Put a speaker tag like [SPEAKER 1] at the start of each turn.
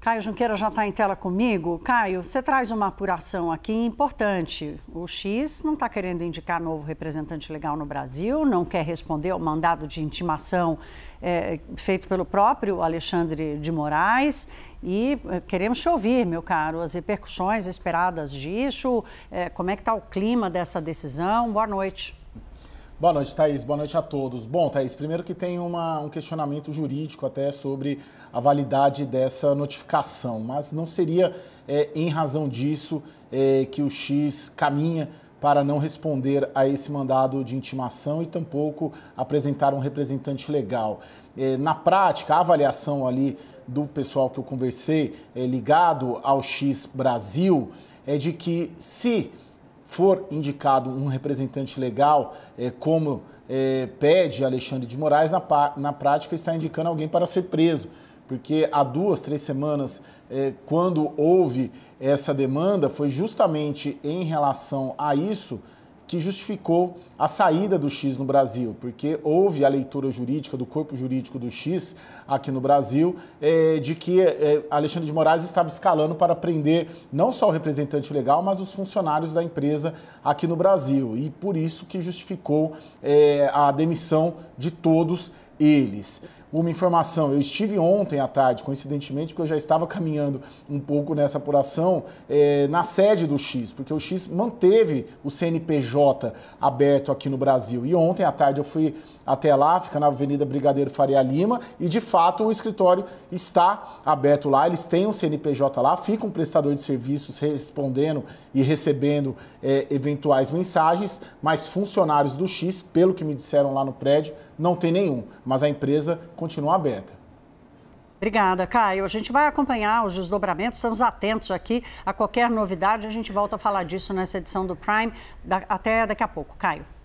[SPEAKER 1] Caio Junqueira já está em tela comigo. Caio, você traz uma apuração aqui importante. O X não está querendo indicar novo representante legal no Brasil, não quer responder ao mandado de intimação é, feito pelo próprio Alexandre de Moraes. E é, queremos te ouvir, meu caro, as repercussões esperadas disso, é, como é que está o clima dessa decisão. Boa noite.
[SPEAKER 2] Boa noite, Thaís. Boa noite a todos. Bom, Thaís, primeiro que tem uma, um questionamento jurídico até sobre a validade dessa notificação, mas não seria é, em razão disso é, que o X caminha para não responder a esse mandado de intimação e tampouco apresentar um representante legal. É, na prática, a avaliação ali do pessoal que eu conversei é, ligado ao X Brasil é de que se for indicado um representante legal, é, como é, pede Alexandre de Moraes, na, na prática está indicando alguém para ser preso porque há duas, três semanas, é, quando houve essa demanda, foi justamente em relação a isso que justificou a saída do X no Brasil, porque houve a leitura jurídica do corpo jurídico do X aqui no Brasil, é, de que é, Alexandre de Moraes estava escalando para prender não só o representante legal, mas os funcionários da empresa aqui no Brasil. E por isso que justificou é, a demissão de todos eles. Uma informação, eu estive ontem à tarde, coincidentemente, porque eu já estava caminhando um pouco nessa apuração, é, na sede do X, porque o X manteve o CNPJ aberto aqui no Brasil. E ontem à tarde eu fui até lá, fica na Avenida Brigadeiro Faria Lima, e de fato o escritório está aberto lá, eles têm um CNPJ lá, fica um prestador de serviços respondendo e recebendo é, eventuais mensagens, mas funcionários do X, pelo que me disseram lá no prédio, não tem nenhum mas a empresa continua aberta.
[SPEAKER 1] Obrigada, Caio. A gente vai acompanhar os desdobramentos, estamos atentos aqui a qualquer novidade. A gente volta a falar disso nessa edição do Prime. até daqui a pouco, Caio.